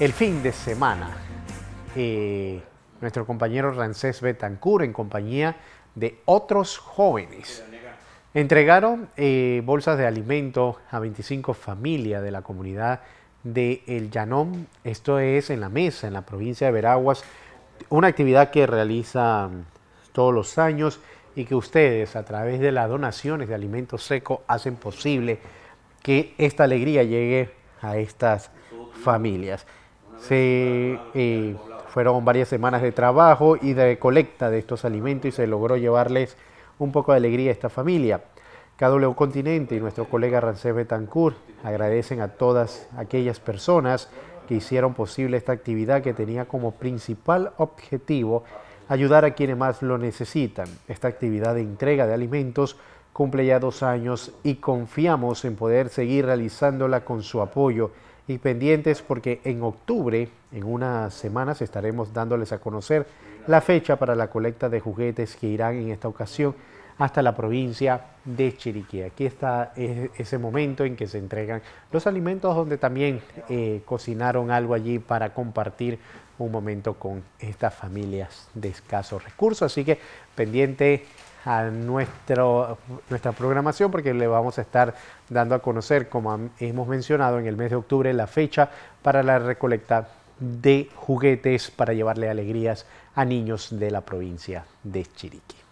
El fin de semana, eh, nuestro compañero Rancés Betancur en compañía de otros jóvenes, entregaron eh, bolsas de alimento a 25 familias de la comunidad de El Llanón. Esto es en la mesa, en la provincia de Veraguas, una actividad que realiza mm, todos los años y que ustedes, a través de las donaciones de alimentos seco hacen posible que esta alegría llegue a estas familias. Sí, fueron varias semanas de trabajo y de colecta de estos alimentos y se logró llevarles un poco de alegría a esta familia. KW Continente y nuestro colega Rancés Betancourt agradecen a todas aquellas personas que hicieron posible esta actividad que tenía como principal objetivo ayudar a quienes más lo necesitan. Esta actividad de entrega de alimentos cumple ya dos años y confiamos en poder seguir realizándola con su apoyo y pendientes porque en octubre, en unas semanas, estaremos dándoles a conocer la fecha para la colecta de juguetes que irán en esta ocasión hasta la provincia de Chiriquí. Aquí está e-, ese momento en que se entregan los alimentos donde también eh, cocinaron algo allí para compartir un momento con estas familias de escasos recursos. Así que pendiente a nuestro, nuestra programación porque le vamos a estar dando a conocer, como hemos mencionado en el mes de octubre, la fecha para la recolecta de juguetes para llevarle alegrías a niños de la provincia de Chiriquí.